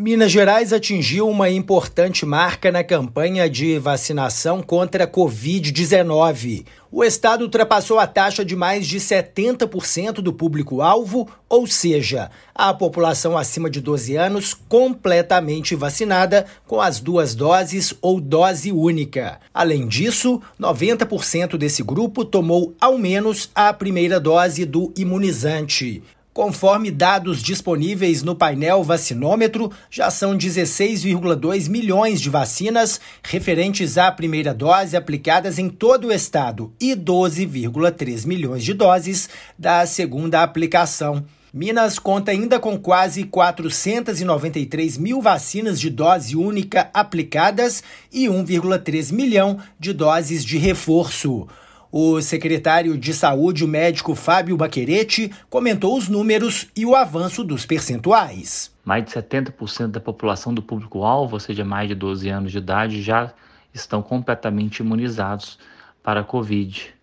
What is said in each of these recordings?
Minas Gerais atingiu uma importante marca na campanha de vacinação contra a Covid-19. O estado ultrapassou a taxa de mais de 70% do público-alvo, ou seja, a população acima de 12 anos completamente vacinada com as duas doses ou dose única. Além disso, 90% desse grupo tomou ao menos a primeira dose do imunizante. Conforme dados disponíveis no painel vacinômetro, já são 16,2 milhões de vacinas referentes à primeira dose aplicadas em todo o estado e 12,3 milhões de doses da segunda aplicação. Minas conta ainda com quase 493 mil vacinas de dose única aplicadas e 1,3 milhão de doses de reforço. O secretário de Saúde, o médico Fábio Baquerete, comentou os números e o avanço dos percentuais. Mais de 70% da população do público-alvo, ou seja, mais de 12 anos de idade, já estão completamente imunizados para a Covid.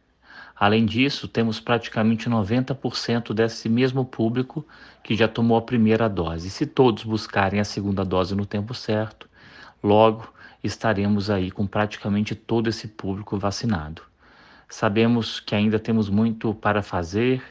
Além disso, temos praticamente 90% desse mesmo público que já tomou a primeira dose. Se todos buscarem a segunda dose no tempo certo, logo estaremos aí com praticamente todo esse público vacinado. Sabemos que ainda temos muito para fazer,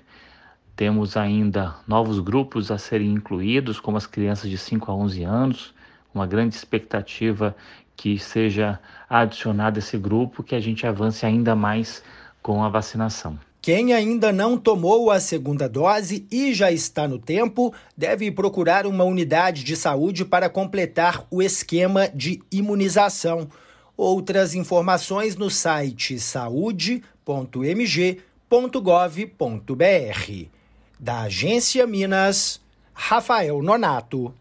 temos ainda novos grupos a serem incluídos, como as crianças de 5 a 11 anos, uma grande expectativa que seja adicionado esse grupo, que a gente avance ainda mais com a vacinação. Quem ainda não tomou a segunda dose e já está no tempo, deve procurar uma unidade de saúde para completar o esquema de imunização. Outras informações no site saúde.mg.gov.br. Da Agência Minas, Rafael Nonato.